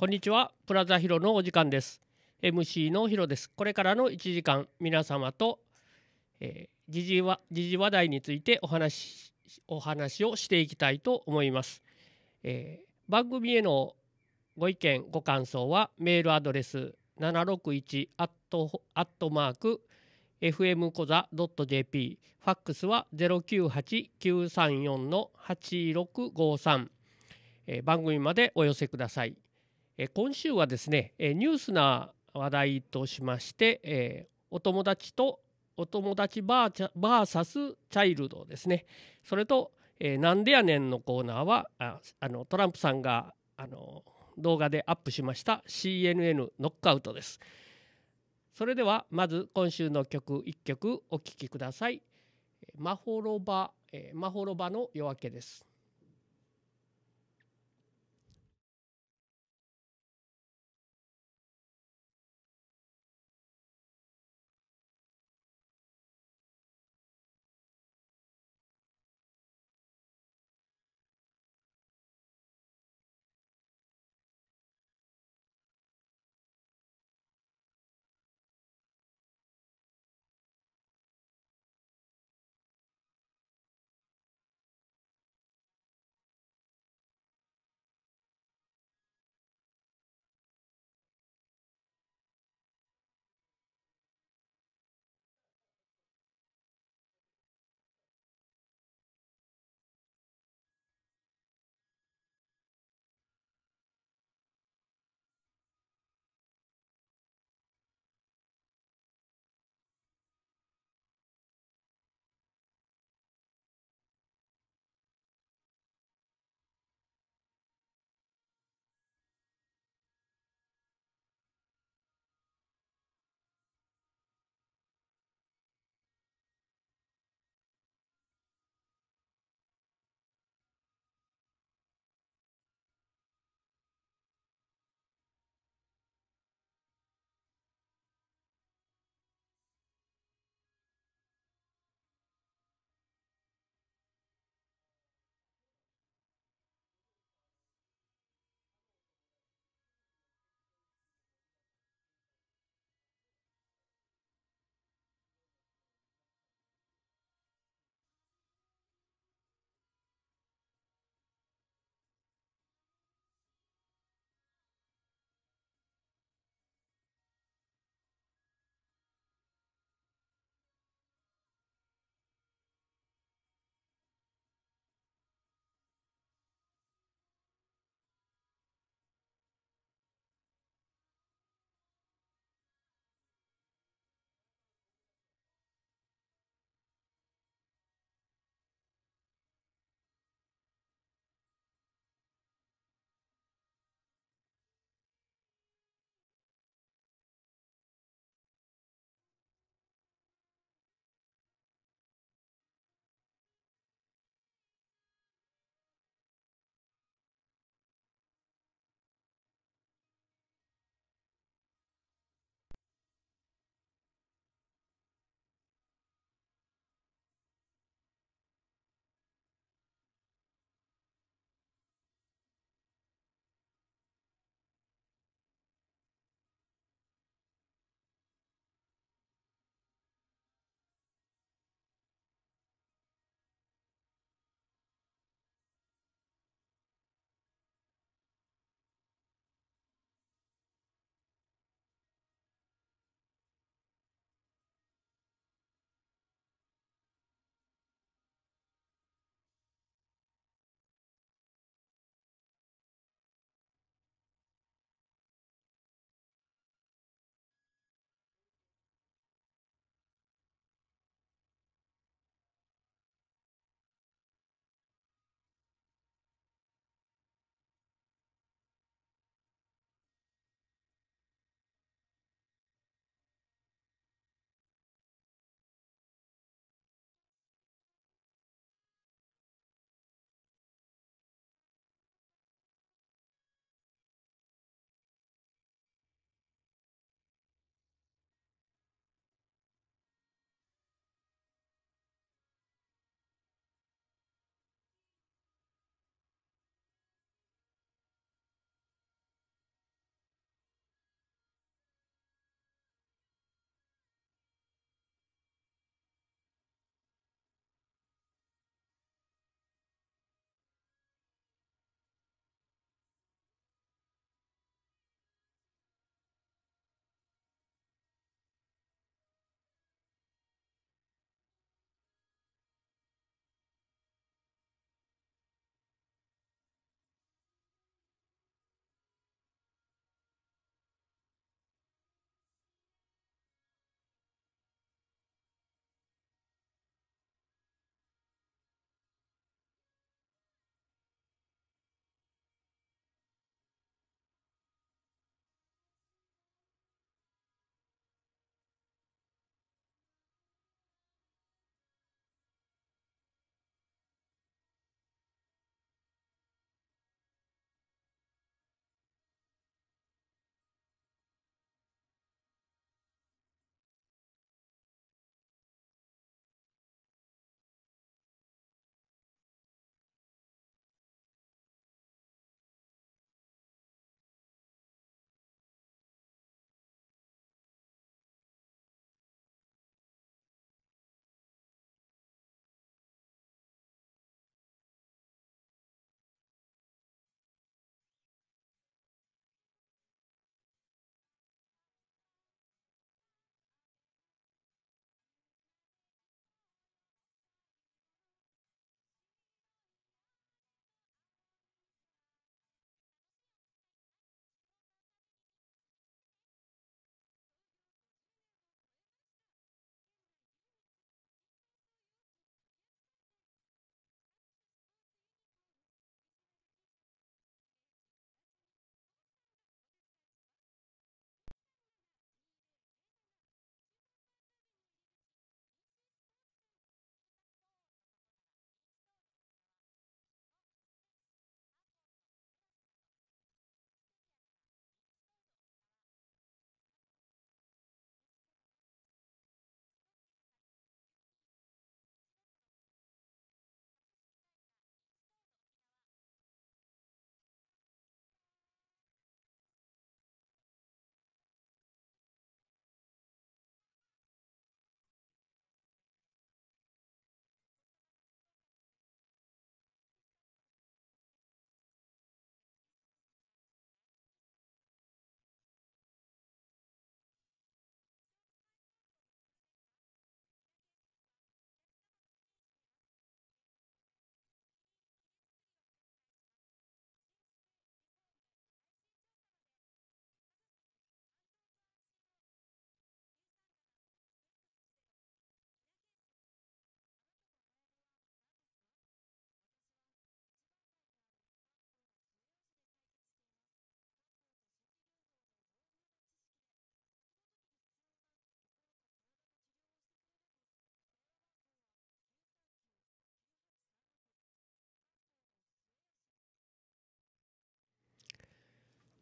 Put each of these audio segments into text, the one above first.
こんにちはプラザヒロのお時間です MC のヒロですこれからの1時間皆様と、えー、時事は時事話題についてお話お話をしていきたいと思います、えー、番組へのご意見ご感想はメールアドレス761アットアットマーク FM コザ .jp ファックスは098934の8653、えー、番組までお寄せください。今週はですねニュースな話題としましてお友達とお友達バーバーサスチャイルドですねそれとなんでやねんのコーナーはあのトランプさんがあの動画でアップしました CNN ノックアウトです。それではまず今週の曲1曲お聴きください。マホロバ、えマホロバの夜明けです。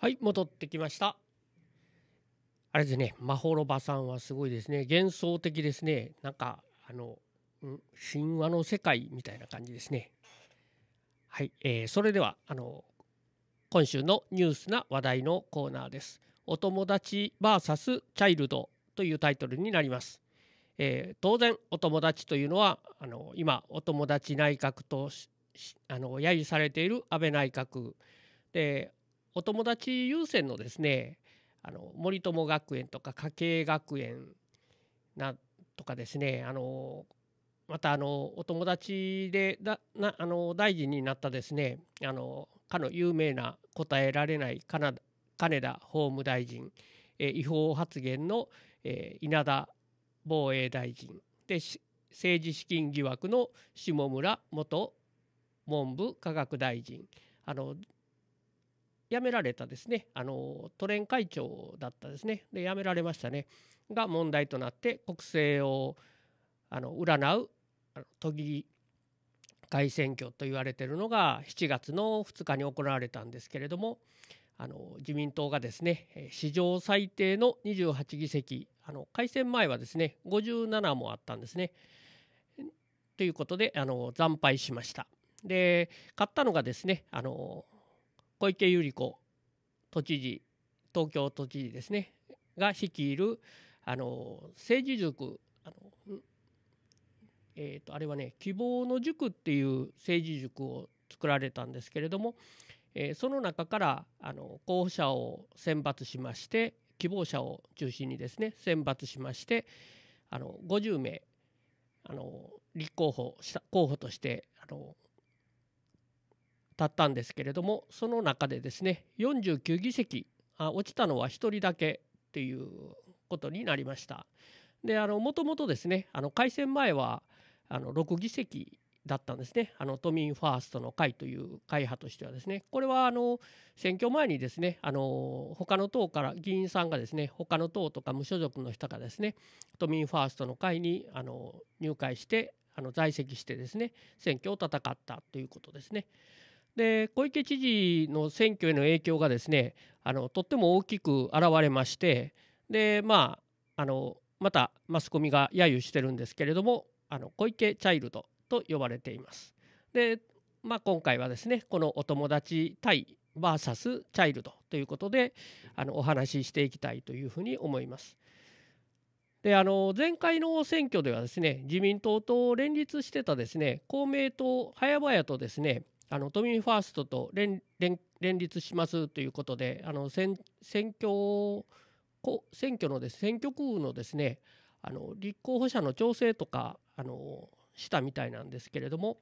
はい、戻ってきました。あれですね、まほろばさんはすごいですね。幻想的ですね。なんか、あの、神話の世界みたいな感じですね。はい、えー、それでは、あの、今週のニュースな話題のコーナーです。お友達 VS チャイルドというタイトルになります。えー、当然、お友達というのは、あの、今、お友達内閣とあの揶揄されている安倍内閣でお友達優先のですねあの森友学園とか家計学園なとかですねあのまたあのお友達でだなあの大臣になったですねあのかの有名な答えられない金田法務大臣、え違法発言の、え稲田防衛大臣で政治資金疑惑の下村元文部科学大臣あの辞められたですねあの都連会長だったですねで辞められましたねが問題となって国政をあの占うあの都議会選挙と言われているのが7月の2日に行われたんですけれどもあの自民党がですね史上最低の28議席あの改選前はですね57もあったんですね。ということであの惨敗しました。で勝ったのがですねあの小池百合子都知事東京都知事ですねが率いるあの政治塾あの、えー、とあれはね希望の塾っていう政治塾を作られたんですけれども、えー、その中からあの候補者を選抜しまして希望者を中心にですね選抜しましてあの50名あの立候補した候補としてあのだったんですけれどもその中でですね49議席あ落ちたのは1人だけっていうことになりました。であのもともとですねあの改選前はあの6議席だったんですねあの都民ファーストの会という会派としてはですねこれはあの選挙前にですねあの他の党から議員さんがですね他の党とか無所属の人がですね都民ファーストの会にあの入会してあの在籍してですね選挙を戦ったということですね。で小池知事の選挙への影響がですねあのとっても大きく現れましてでまああのまたマスコミが揶揄してるんですけれどもあの小池チャイルドと呼ばれています。で、まあ、今回はですねこのお友達対 VS チャイルドということであのお話ししていきたいというふうに思います。であの前回の選挙ではですね自民党と連立してたですね公明党早々とですねあの都民ファーストと連立しますということであの選選挙選挙のです選挙区のですねあの立候補者の調整とかあのしたみたいなんですけれども、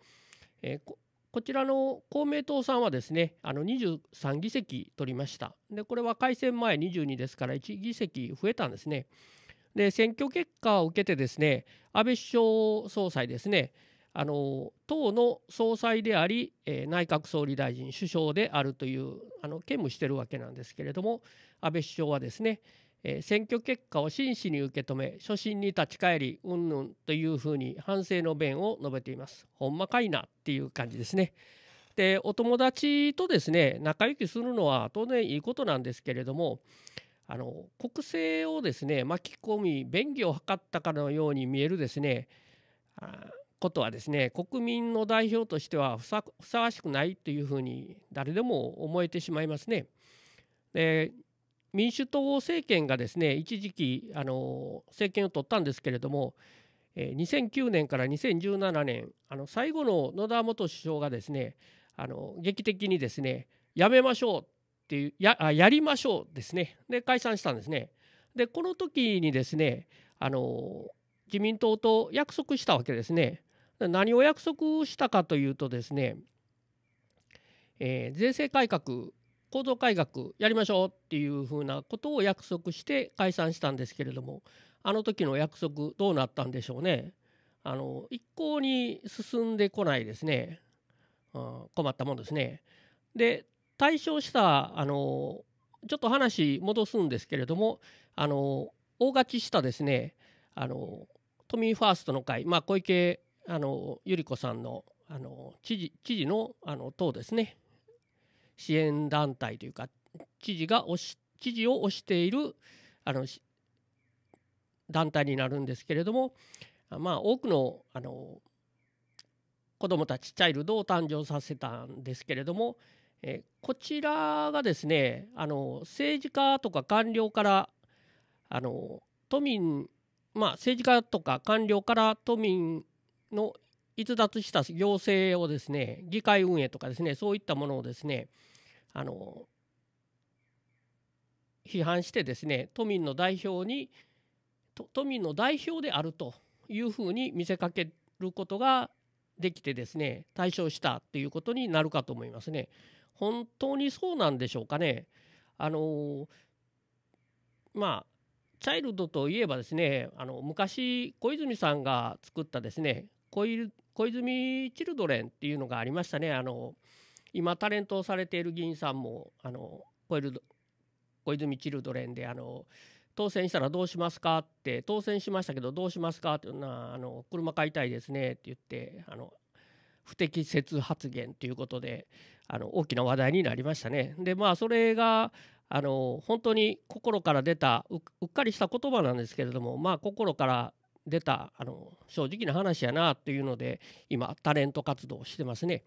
えー、こちらの公明党さんはですねあの23議席取りましたでこれは改選前22ですから1議席増えたんですねで選挙結果を受けてですね安倍首相総裁ですねあの党の総裁であり、えー、内閣総理大臣首相であるというあの兼務してるわけなんですけれども安倍首相はですね、えー、選挙結果を真摯に受け止め初心に立ち返りうんぬんというふうに反省の弁を述べていますほんまかいなっていう感じですね。でお友達とですね仲良きするのは当然いいことなんですけれどもあの国政をですね巻き込み便宜を図ったかのように見えるですねことはですね国民の代表としてはふさわしくないというふうに誰でも思えてしまいますね。で民主党政権がですね一時期あの政権を取ったんですけれども2009年から2017年あの最後の野田元首相がですねあの劇的にですねやめましょうっていうややりましょうですねで解散したんですね。でこの時にですねあの自民党と約束したわけですね。何を約束したかというとですね、えー、税制改革構造改革やりましょうっていうふうなことを約束して解散したんですけれどもあの時の約束どうなったんでしょうねあの一向に進んでこないですね、うん、困ったもんですねで対象したあのちょっと話戻すんですけれどもあの大勝ちしたですねあの都民ファーストの会、まあ、小池あの百合子さんのあの知事知事のあの党ですね支援団体というか知事が推し知事を推しているあの団体になるんですけれどもまあ多くのあの子どもたちチャイルドを誕生させたんですけれども、えこちらがですねあの政治家とか官僚からあの都民まあ政治家とか官僚から都民の逸脱した行政をですね議会運営とかですねそういったものをですねあの批判してですね都民の代表に都民の代表であるというふうに見せかけることができてですね対象したっていうことになるかと思いますね。本当にそうなんでしょうかね。あのまあチャイルドといえばですねあの昔小泉さんが作ったですね小泉チルドレンっていうのがありましたねあの今タレントをされている議員さんもあの小泉チルドレンであの当選したらどうしますかって当選しましたけどどうしますかっていうのはあの車買いたいですねって言ってあの不適切発言ということであの大きな話題になりましたね。でまあそれがあの本当に心から出たうっかりした言葉なんですけれどもまあ心から出たあの正直な話やなっていうので今タレント活動をしてますね。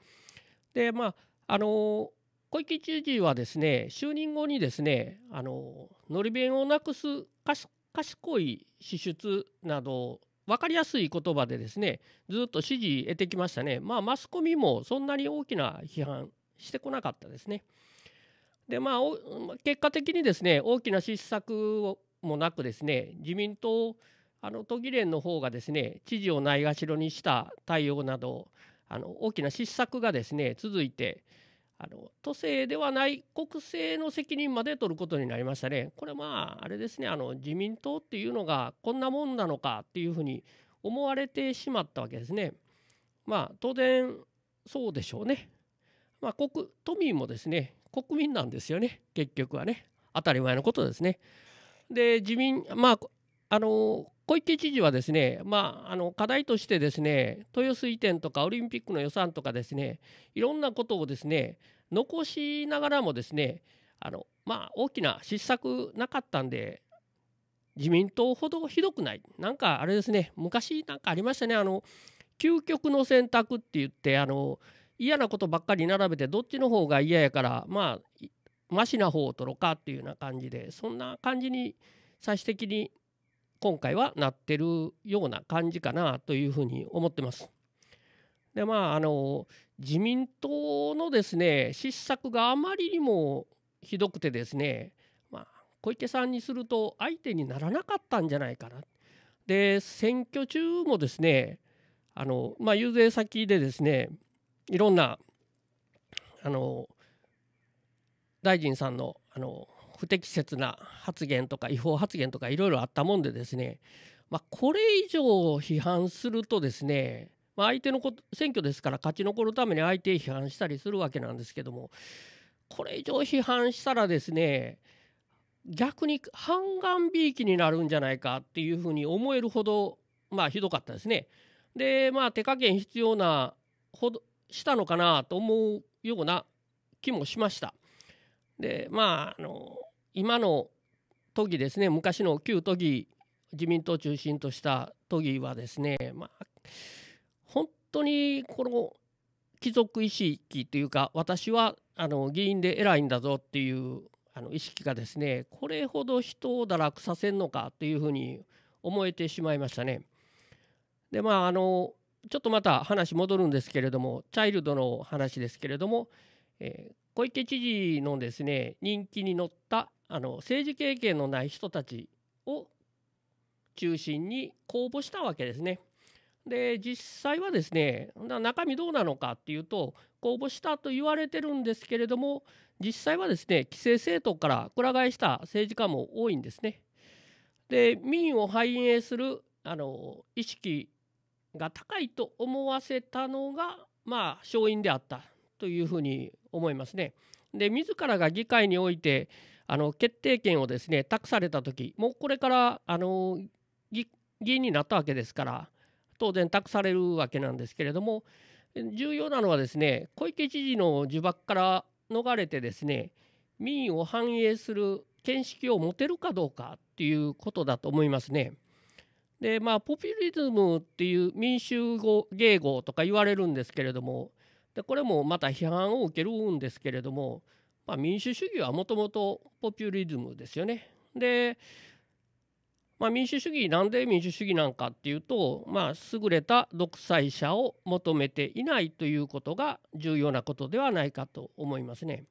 でまああの小池知事はですね就任後にですねあののり弁をなくす賢い支出など分かりやすい言葉でですねずっと支持得てきましたねまあマスコミもそんなに大きな批判してこなかったですねでまあ結果的にですね大きな失策もなくですね自民党あの都議連の方がですね知事をないがしろにした対応などあの大きな失策がですね続いてあの都政ではない国政の責任まで取ることになりましたね。これまああれですねあの自民党っていうのがこんなもんなのかっていうふうに思われてしまったわけですね。まあ当然そうでしょうね。まあ、国都民もですね国民なんですよね結局はね当たり前のことですね。で自民まああの小池知事はですね、まあ、あの課題としてですね豊洲移転とかオリンピックの予算とかですねいろんなことをですね残しながらもですねあの、まあ、大きな失策なかったんで自民党ほどひどくないなんかあれですね昔なんかありましたねあの究極の選択って言ってあの嫌なことばっかり並べてどっちの方が嫌やからまあマシな方を取ろうかっていうような感じでそんな感じに最終的に今回はなってるような感じかなというふうに思ってます。でまああの自民党のですね失策があまりにもひどくてですね、まあ、小池さんにすると相手にならなかったんじゃないかな。で選挙中もですねあの、まあ、遊説先でですねいろんなあの大臣さんのあの不適切な発言とか違法発言とかいろいろあったもんでですね、まあ、これ以上批判するとですね、まあ、相手のこと選挙ですから勝ち残るために相手批判したりするわけなんですけどもこれ以上批判したらですね逆に半眼びいきになるんじゃないかっていうふうに思えるほどまあひどかったですね。でまあ手加減必要なほどしたのかなと思うような気もしました。でまああの今の都議ですね昔の旧都議自民党を中心とした都議はですね、まあ、本当にこの貴族意識というか私はあの議員で偉いんだぞっていうあの意識がですねこれほど人を堕落させんのかというふうに思えてしまいましたね。でまああのちょっとまた話戻るんですけれどもチャイルドの話ですけれども、えー、小池知事のですね人気に乗ったあの政治経験のない人たちを中心に公募したわけですね。で実際はですね中身どうなのかっていうと公募したと言われてるんですけれども実際はですね既成政党からくら替えした政治家も多いんですね。で民を反映するあの意識が高いと思わせたのがまあ勝因であったというふうに思いますね。で自らが議会においてあの決定権をですね託された時もうこれからあの議員になったわけですから当然託されるわけなんですけれども重要なのはですね小池知事の呪縛から逃れてですね民意を反映する見識を持てるかどうかっていうことだと思いますね。でまあポピュリズムっていう民衆語迎合とか言われるんですけれどもでこれもまた批判を受けるんですけれどもまあ、民主主義はもともとポピュリズムですよね。で、まあ、民主主義なんで民主主義なんかっていうと、まあ、優れた独裁者を求めていないということが重要なことではないかと思いますね。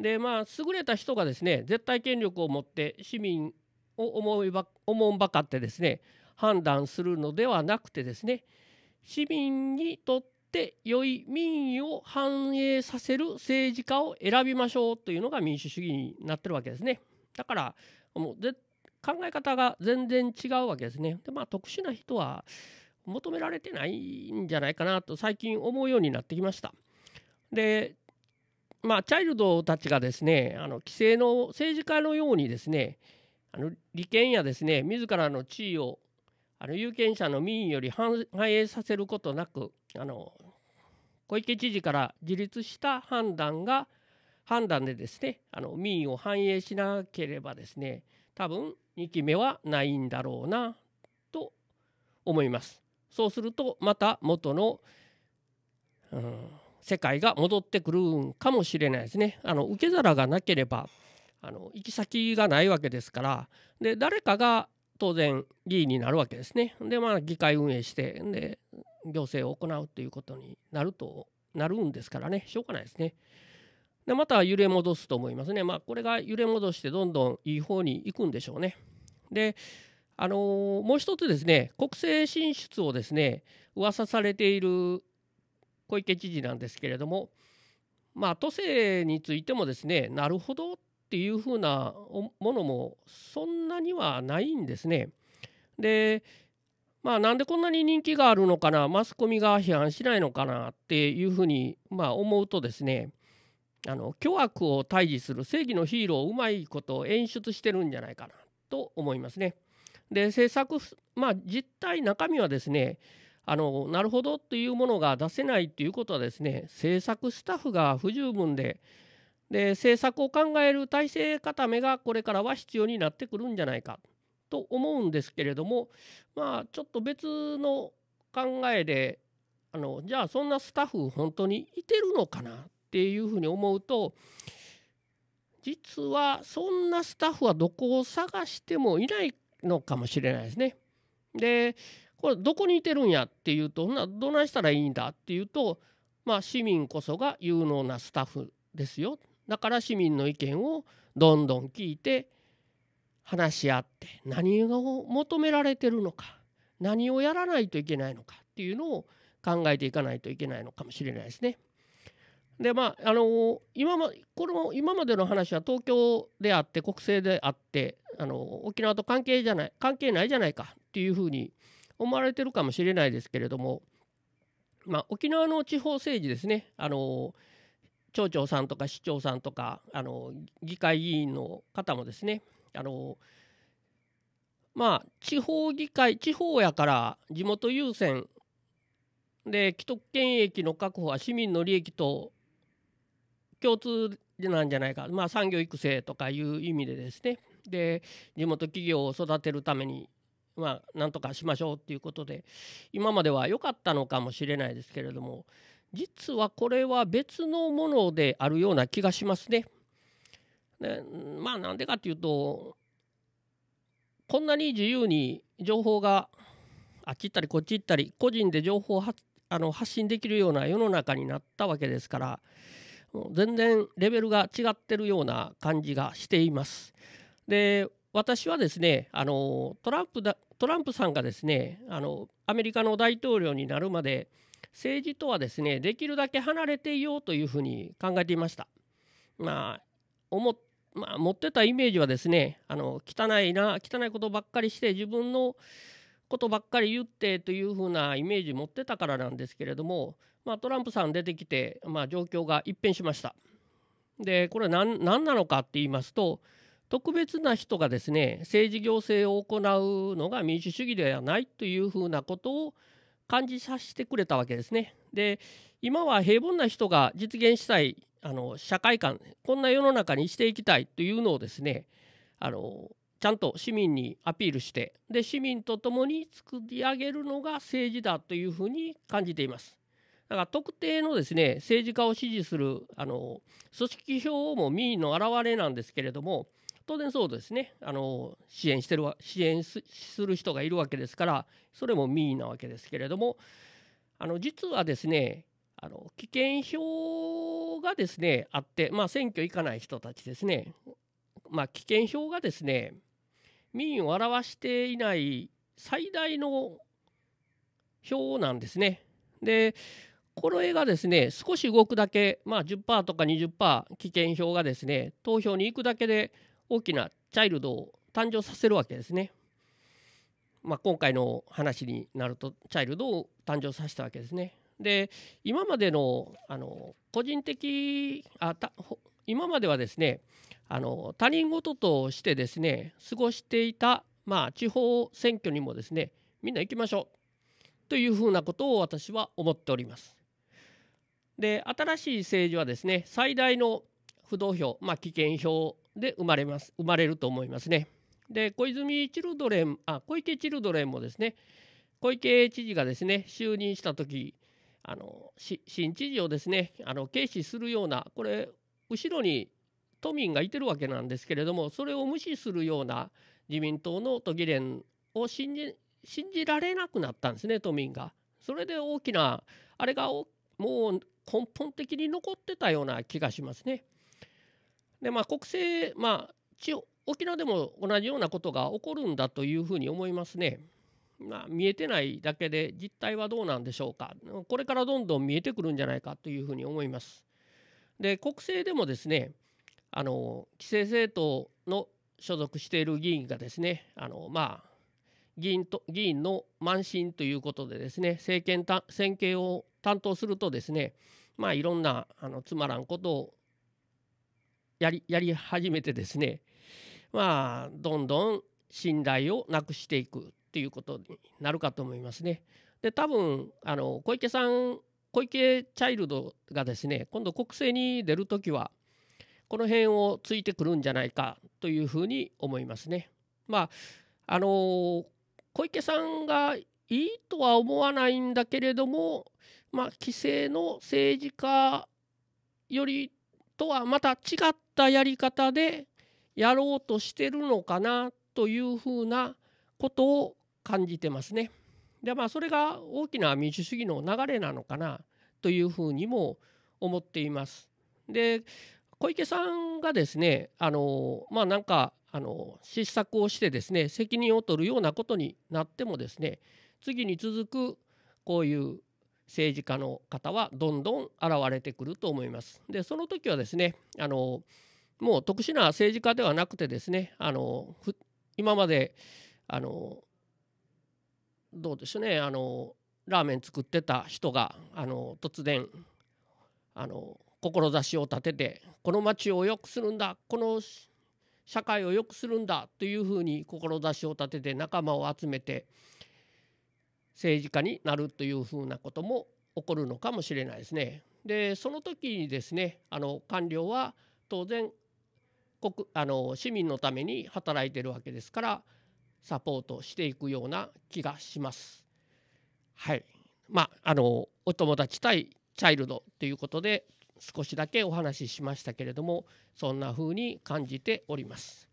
でまあ優れた人がですね絶対権力を持って市民を思いばおんばかってですね判断するのではなくてですね市民にとっって良い民意を反映させる政治家を選びましょうというのが民主主義になってるわけですね。だからもう考え方が全然違うわけですね。でまあ特殊な人は求められてないんじゃないかなと最近思うようになってきました。でまあチャイルドたちがですねあの規制の政治家のようにですねあの利権やですね自らの地位をあの有権者の民意より反映させることなくあの小池知事から自立した判断が判断でですねあの民意を反映しなければですね多分2期目はないんだろうなと思います。そうするとまた元の、うん、世界が戻ってくるんかもしれないですね。あの受け皿がなければあの行き先がないわけですからで誰かが当然議員になるわけですね。でまあ議会運営してで行政を行うということになるとなるんですからねしょうがないですね。でまた揺れ戻すと思いますね。まあこれが揺れ戻してどんどんいい方に行くんでしょうね。であのー、もう一つですね国政進出をですね噂されている小池知事なんですけれどもまあ都政についてもですねなるほどっていうふうなものもそんなにはないんですね。でまあなんでこんなに人気があるのかなマスコミが批判しないのかなっていうふうにまあ思うとですねあの巨悪を退治する正義のヒーローをうまいことを演出してるんじゃないかなと思いますね。で制作まあ実態中身はですねあのなるほどというものが出せないということはですね制作スタッフが不十分でで政策を考える体制固めがこれからは必要になってくるんじゃないかと思うんですけれどもまあちょっと別の考えであのじゃあそんなスタッフ本当にいてるのかなっていうふうに思うと実はそんなスタッフはどこを探してもいないのかもしれないですね。でこれどこにいてるんやっていうとなどないしたらいいんだっていうとまあ市民こそが有能なスタッフですよだから市民の意見をどんどん聞いて話し合って何を求められてるのか何をやらないといけないのかっていうのを考えていかないといけないのかもしれないですね。でまああの今まこの今までの話は東京であって国政であってあの沖縄と関係じゃない関係ないじゃないかっていうふうに思われてるかもしれないですけれども、まあ、沖縄の地方政治ですねあの町長さんとか市長さんとかあの議会議員の方もですねあのまあ地方議会地方やから地元優先で既得権益の確保は市民の利益と共通なんじゃないか、まあ、産業育成とかいう意味でですねで地元企業を育てるためにまあなんとかしましょうっていうことで今までは良かったのかもしれないですけれども実はこれは別のものであるような気がしますね。でまあなんでかっていうとこんなに自由に情報があっち行ったりこっち行ったり個人で情報をあの発信できるような世の中になったわけですから全然レベルが違ってるような感じがしています。で私はですねあのトランプだトランプさんがですねあのアメリカの大統領になるまで政治とはですねできるだけ離れていようというふうに考えていました。まあ思まあ、持ってたイメージはですねあの汚いな汚いことばっかりして自分のことばっかり言ってというふうなイメージ持ってたからなんですけれども、まあ、トランプさん出てきて、まあ、状況が一変しました。でこれ何何なのかって言いますと特別な人がですね政治行政を行うのが民主主義ではないというふうなことを感じさせてくれたわけですね。で今は平凡な人が実現したいあの社会観こんな世の中にしていきたいというのをですねあのちゃんと市民にアピールしてで市民と共に作り上げるのが政治だというふうに感じています。だから特定のですね政治家を支持するあの組織票も民意の表れなんですけれども当然そうですねあの支援してる支援する人がいるわけですからそれも民意なわけですけれどもあの実はですねあの危険票がですねあって、まあ、選挙行かない人たちですね、まあ、危険票がですね民意を表していない最大の票なんですね。でこれがですね少し動くだけ、まあ10%とか20%危険票がですね投票に行くだけで大きなチャイルドを誕生させるわけですね。まあ、今回の話になるとチャイルドを誕生させたわけですね。で今までのあの個人的あた今まではですねあの他人事としてですね過ごしていた、まあ、地方選挙にもですねみんな行きましょうというふうなことを私は思っております。で新しい政治はですね最大の不動票、まあ、棄権票で生まれます生まれると思いますね。で小泉チルドレンあ小池チルドレンもですね小池知事がですね就任した時あの新知事をですねあの軽視するようなこれ後ろに都民がいてるわけなんですけれどもそれを無視するような自民党の都議連を信じ信じられなくなったんですね都民が。それで大きなあれがもう根本的に残ってたような気がしますね。でまあ国政まあ地沖縄でも同じようなことが起こるんだというふうに思いますね。まあ、見えてないだけで実態はどうなんでしょうかこれからどんどん見えてくるんじゃないかというふうに思います。で国政でもですねあの規制政党の所属している議員がですねあのまあ議員と議員の満身ということでですね政権た選挙を担当するとですねまあいろんなあのつまらんことをやりやり始めてですねまあどんどん信頼をなくしていくっていうことになるかと思いますね。で多分あの小池さん小池チャイルドがですね今度国政に出る時はこの辺をついてくるんじゃないかというふうに思いますね。まああの小池さんがいいとは思わないんだけれども、まあ、規制の政治家よりとはまた違ったやり方でやろうとしてるのかなというふうなことを感じてますね。でまあそれが大きな民主主義の流れなのかなというふうにも思っています。で小池さんがですねあのまあなんかあの失策をしてですね責任を取るようなことになってもですね次に続くこういう政治家の方はどんどん現れてくると思います。でその時はですねあのもう特殊な政治家ではなくてですねあの今まであのどうでしょうねあのラーメン作ってた人があの突然あの志を立ててこの町を良くするんだこの社会を良くするんだというふうに志を立てて仲間を集めて政治家になるというふうなことも起こるのかもしれないですね。でその時にですねあの官僚は当然国あの市民のために働いてるわけですからサポートしていくような気がします。はいまあ、あのお友達対チャイルドということで少しだけお話ししましたけれどもそんな風に感じております。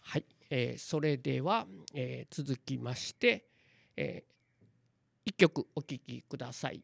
はい、えー、それでは、えー、続きまして、えー1曲お聴きください。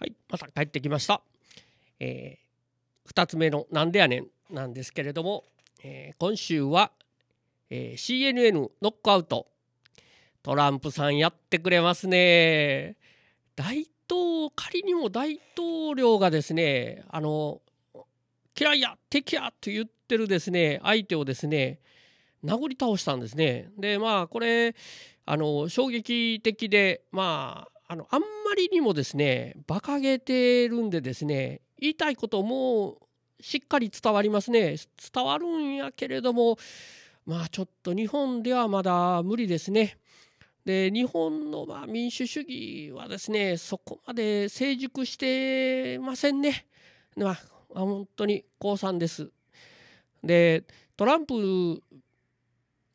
はい、また帰ってきました。えー、2つ目の「なんでやねん」なんですけれども、えー、今週は、えー、CNN ノックアウトトランプさんやってくれますね。大統仮にも大統領がですねあの嫌いや敵やと言ってるですね相手をですね殴り倒したんですね。でまあこれあの衝撃的でまああのあんまりにもですね馬鹿げてるんでですね言いたいこともしっかり伝わりますね伝わるんやけれどもまあちょっと日本ではまだ無理ですね。で日本のま民主主義はですねそこまで成熟してませんね。まあ、本当に降参です。でトランプ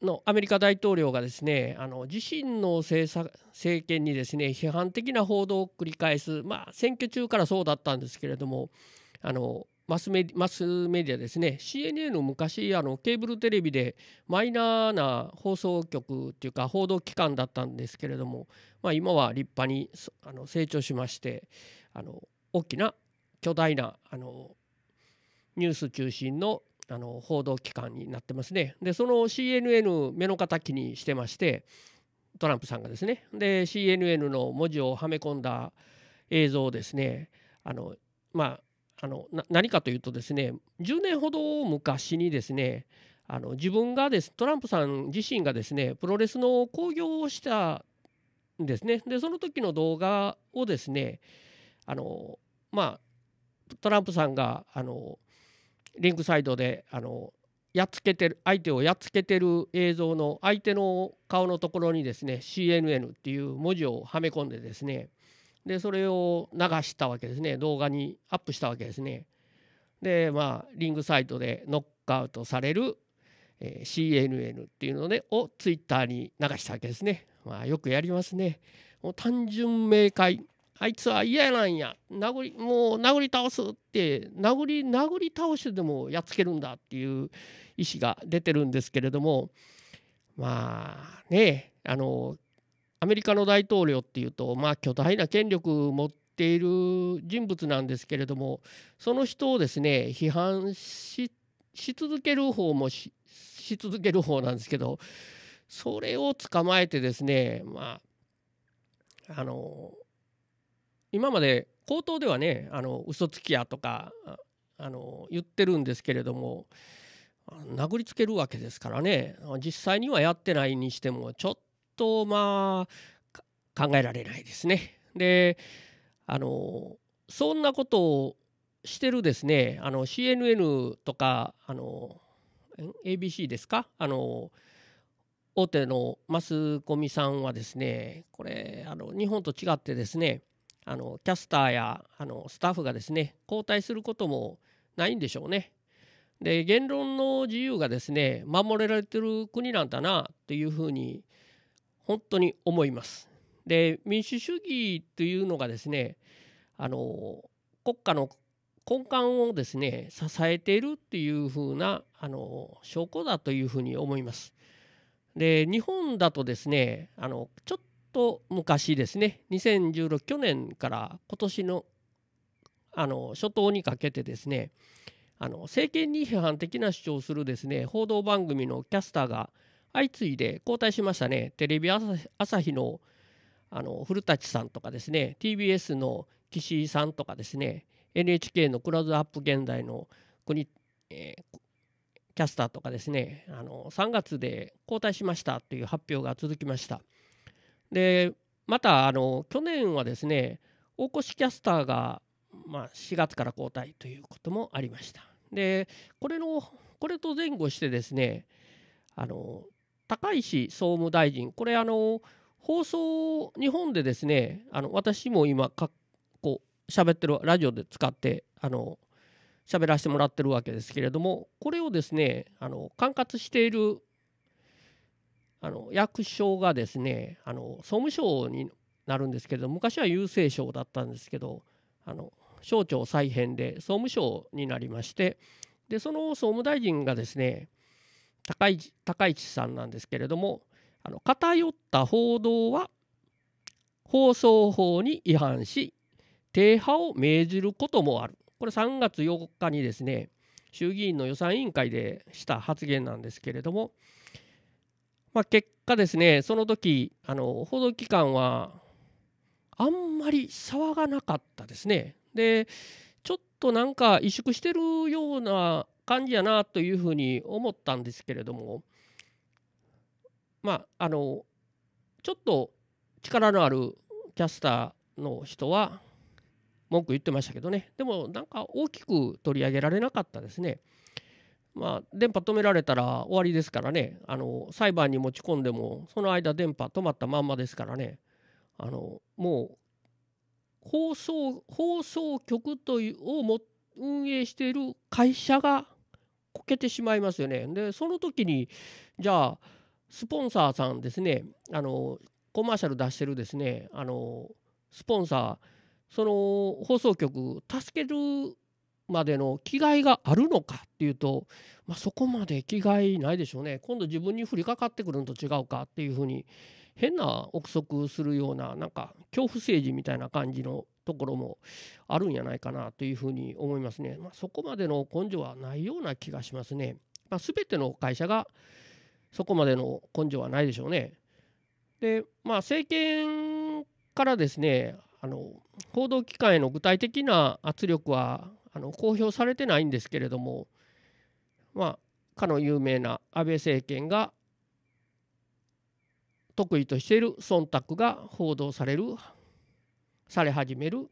のアメリカ大統領がですねあの自身の政策政権にですね批判的な報道を繰り返す、まあ、選挙中からそうだったんですけれどもあのマスメディアですね CNN の昔あのケーブルテレビでマイナーな放送局っていうか報道機関だったんですけれども、まあ、今は立派にあの成長しましてあの大きな巨大なあのニュース中心のあの報道機関になってますね。でその CNN 目の敵にしてましてトランプさんがですねで CNN の文字をはめ込んだ映像をですねあの、まあ、あの何かというとですね10年ほど昔にですねあの自分がですトランプさん自身がですねプロレスの興行をしたんですねでその時の動画をですねあのまあトランプさんがあのリンクサイドであのやっつけてる相手をやっつけてる映像の相手の顔のところにですね CNN っていう文字をはめ込んでですねでそれを流したわけですね動画にアップしたわけですねでまあリングサイトでノックアウトされる、えー、CNN っていうので、をツイッターに流したわけですねまあよくやりますねもう単純明快あいつは嫌なんや殴りもう殴り倒すって殴り殴り倒してでもやっつけるんだっていう意思が出てるんですけれどもまあねあのアメリカの大統領っていうとまあ巨大な権力持っている人物なんですけれどもその人をですね批判し続ける方もし続ける方なんですけどそれを捕まえてですねまああの今まで口頭ではねあの嘘つきやとかあの言ってるんですけれども殴りつけるわけですからね実際にはやってないにしてもちょっとまあ考えられないですね。であのそんなことをしてるですねあの CNN とかあの ABC ですかあの大手のマスコミさんはですねこれあの日本と違ってですねあのキャスターやあのスタッフがですね交代することもないんでしょうね。で言論の自由がですね守られてる国なんだなというふうに本当に思います。で民主主義というのがですねあの国家の根幹をですね支えているっていうふうなあの証拠だというふうに思います。で日本だとですねあのちょっと昔ですね2016去年から今年のあの初頭にかけてですねあの政権に批判的な主張をするですね報道番組のキャスターが相次いで交代しましたねテレビ朝日のあの古舘さんとかですね TBS の岸井さんとかですね NHK のクラウドアップ現代の国、えー、キャスターとかですねあの3月で交代しましたという発表が続きました。でまたあの去年はですね大越キャスターが、まあ、4月から交代ということもありました。でこれのこれと前後してですねあの高市総務大臣これあの放送日本でですねあの私も今かこう喋ってるラジオで使ってあの喋らせてもらってるわけですけれどもこれをですねあの管轄しているあの役所がですねあの総務省になるんですけど昔は郵政省だったんですけどあの省庁再編で総務省になりましてでその総務大臣がですね高市高市さんなんですけれどもあの偏った報道は放送法に違反し停波を命じることもあるこれ3月4日にですね衆議院の予算委員会でした発言なんですけれどもまあ、結果ですねその時あの報道機関はあんまり騒がなかったですねでちょっとなんか萎縮してるような感じやなというふうに思ったんですけれどもまああのちょっと力のあるキャスターの人は文句言ってましたけどねでもなんか大きく取り上げられなかったですね。まあ、電波止められたら終わりですからねあの裁判に持ち込んでもその間電波止まったまんまですからねあのもう放送放送局というをも運営している会社がこけてしまいますよね。でその時にじゃあスポンサーさんですねあのコマーシャル出してるですねあのスポンサーその放送局助けるまでの気概があるのかっていうと、まあ、そこまで気概ないでしょうね今度自分に降りかかってくるのと違うかっていうふうに変な憶測するようななんか恐怖政治みたいな感じのところもあるんじゃないかなというふうに思いますね。まあ、そこまでの根性はないような気がしますね。まあ、全ての会社がそこまでの根性はないでしょうね。でまあ政権からですねあの報道機関への具体的な圧力はあの公表されてないんですけれどもまあかの有名な安倍政権が得意としている忖度が報道されるされ始める、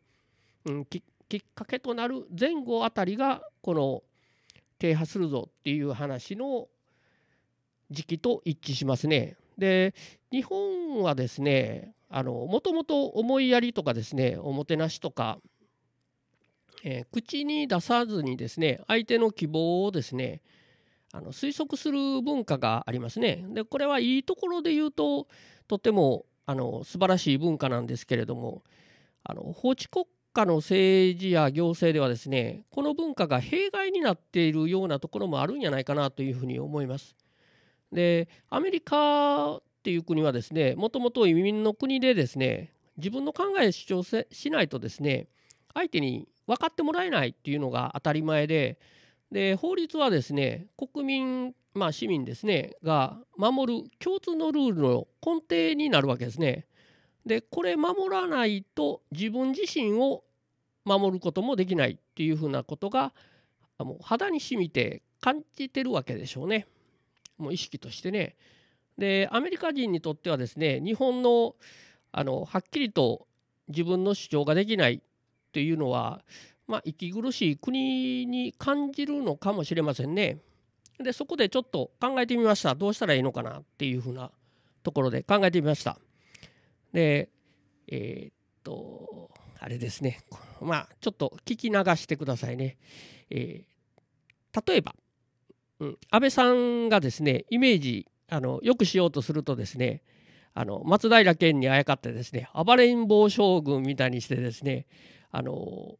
うん、きっかけとなる前後あたりがこの停波するぞっていう話の時期と一致しますね。で日本はですねもともと思いやりとかですねおもてなしとかえー、口に出さずにですね相手の希望をですねあの推測する文化がありますね。でこれはいいところで言うととてもあの素晴らしい文化なんですけれどもあの法治国家の政治や行政ではですねこの文化が弊害になっているようなところもあるんじゃないかなというふうに思います。でアメリカっていう国はですねもともと移民の国でですね自分の考えを主張しないとですね相手に分かってもらえないっていうのが当たり前でで法律はですね国民まあ市民ですねが守る共通のルールの根底になるわけですね。でこれ守らないと自分自身を守ることもできないっていうふうなことがもう肌に染みて感じてるわけでしょうね。もう意識としてね。でアメリカ人にとってはですね日本のあのはっきりと自分の主張ができないっていうのは、まあ、息苦しい国に感じるのかもしれませんね。でそこでちょっと考えてみましたどうしたらいいのかなっていうふうなところで考えてみました。でえー、っとあれですねまあちょっと聞き流してくださいね。えー、例えば、うん、安倍さんがですねイメージあのよくしようとするとですねあの松平健にあやかってですね暴れん坊将軍みたいにしてですねあの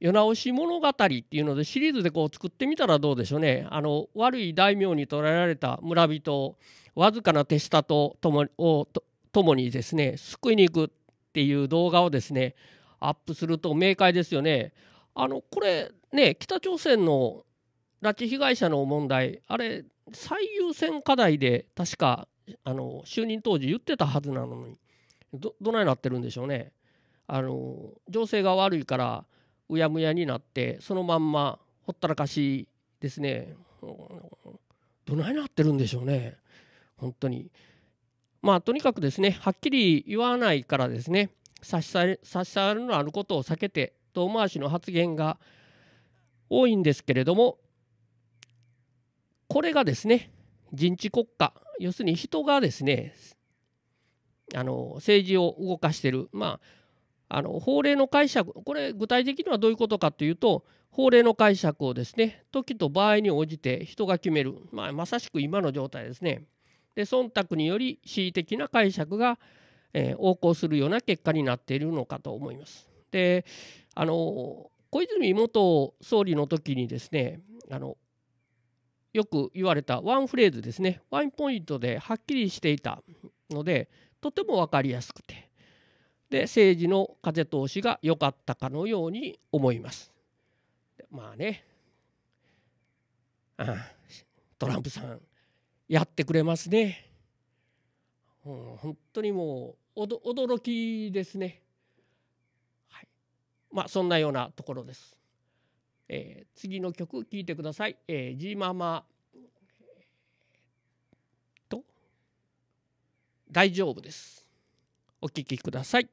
世直し物語っていうのでシリーズでこう作ってみたらどうでしょうねあの悪い大名に捕らえられた村人わずかな手下と共を共にですね救いに行くっていう動画をですねアップすると明快ですよね。あのこれね北朝鮮の拉致被害者の問題あれ最優先課題で確かあの就任当時言ってたはずなのにどどないなってるんでしょうね。あの情勢が悪いからうやむやになってそのまんまほったらかしですねどないなってるんでしょうね本当にまあとにかくですねはっきり言わないからですね差し障るのあることを避けて遠回しの発言が多いんですけれどもこれがですね人治国家要するに人がですねあの政治を動かしているまああの法令の解釈これ具体的にはどういうことかというと法令の解釈をですね時と場合に応じて人が決める、まあ、まさしく今の状態ですね。で忖度により恣意的な解釈が、えー、横行するような結果になっているのかと思います。であの小泉元総理の時にですねあのよく言われたワンフレーズですねワンポイントではっきりしていたのでとても分かりやすくてで政治の風通しが良かったかのように思います。まあねあトランプさんやってくれますね。うん、本当にもう驚きですね。はい、まあそんなようなところです。えー、次の曲聴いてください。えー、G ママと大丈夫です。お聴きください。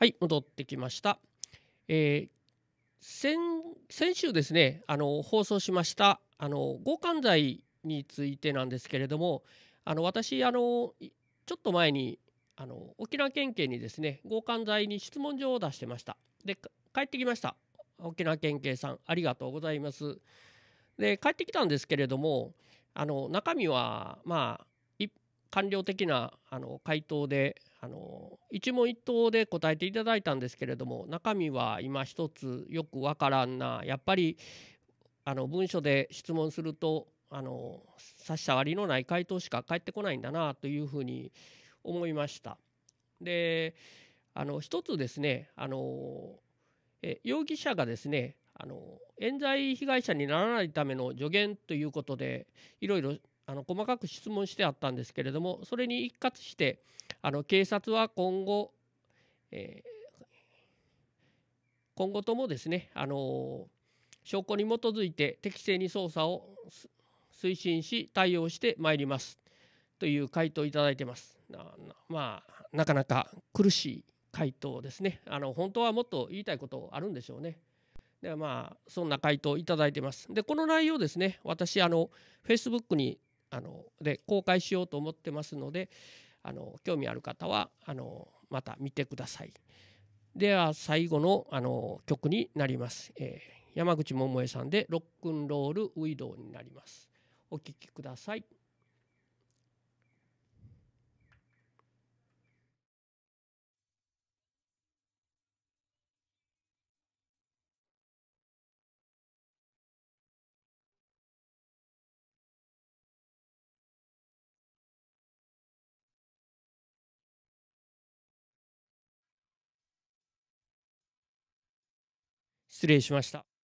はい戻ってきました、えー、先先週ですねあの放送しましたあの強姦罪についてなんですけれどもあの私あのちょっと前にあの沖縄県警にですね強姦罪に質問状を出してましたで帰ってきました沖縄県警さんありがとうございますで帰ってきたんですけれどもあの中身はまあ官僚的なあの回答であの一問一答で答えていただいたんですけれども中身は今一つよくわからんなやっぱりあの文書で質問するとあの差し障りのない回答しか返ってこないんだなというふうに思いました。であの一つですねあのえ容疑者がですねあの冤罪被害者にならないための助言ということでいろいろあの細かく質問してあったんですけれどもそれに一括してあの警察は今後、えー、今後ともですねあの証拠に基づいて適正に捜査を推進し対応してまいりますという回答をいただいてますまあなかなか苦しい回答ですねあの本当はもっと言いたいことあるんでしょうねではまあそんな回答をいただいてますでこの内容ですね私あの Facebook にあので公開しようと思ってますのであの興味ある方はあのまた見てください。では最後のあの曲になります、えー、山口百恵さんで「ロックンロールウィドウ」になります。お聴きください。失礼しました。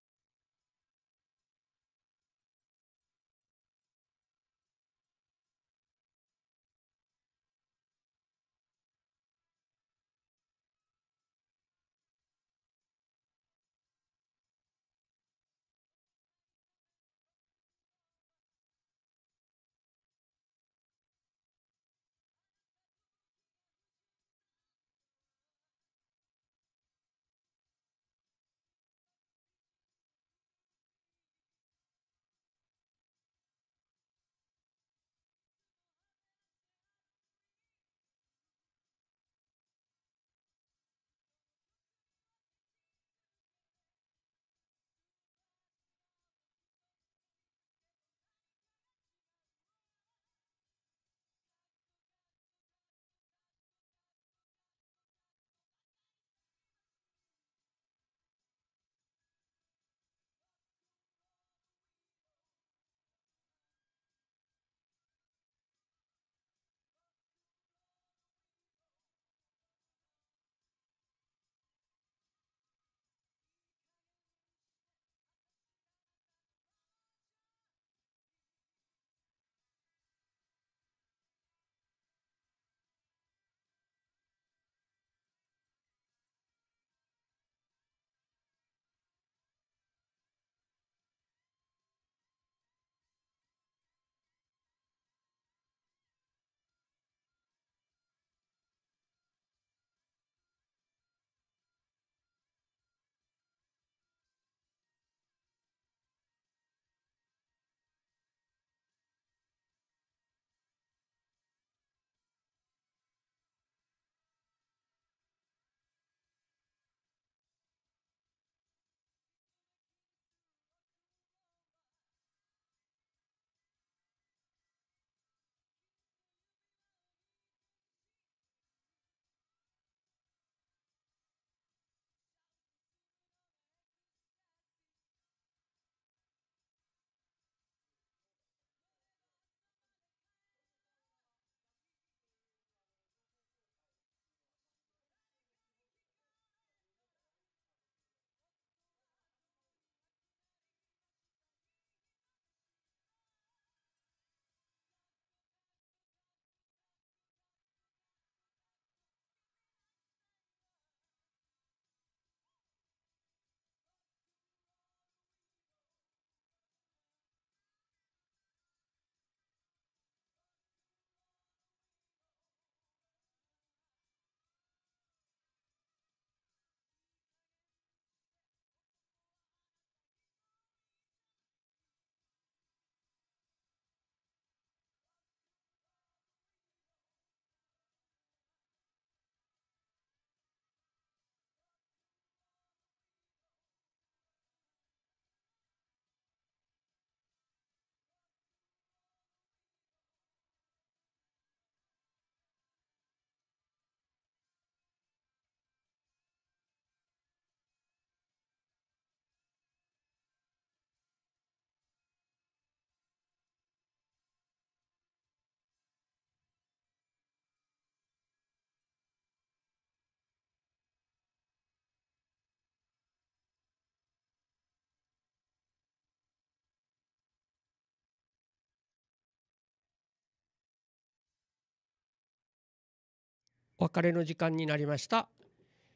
お別れの時間になりました、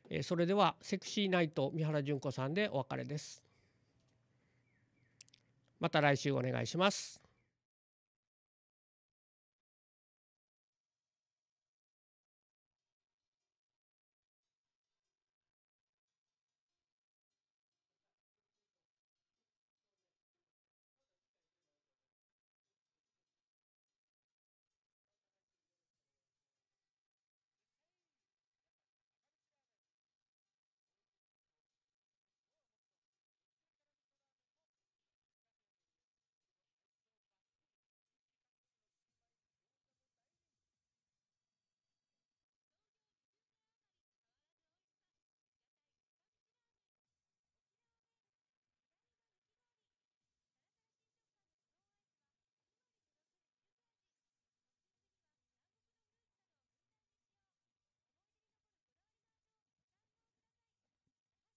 えそれではセクシーナイト三原純子さんでお別れですまた来週お願いします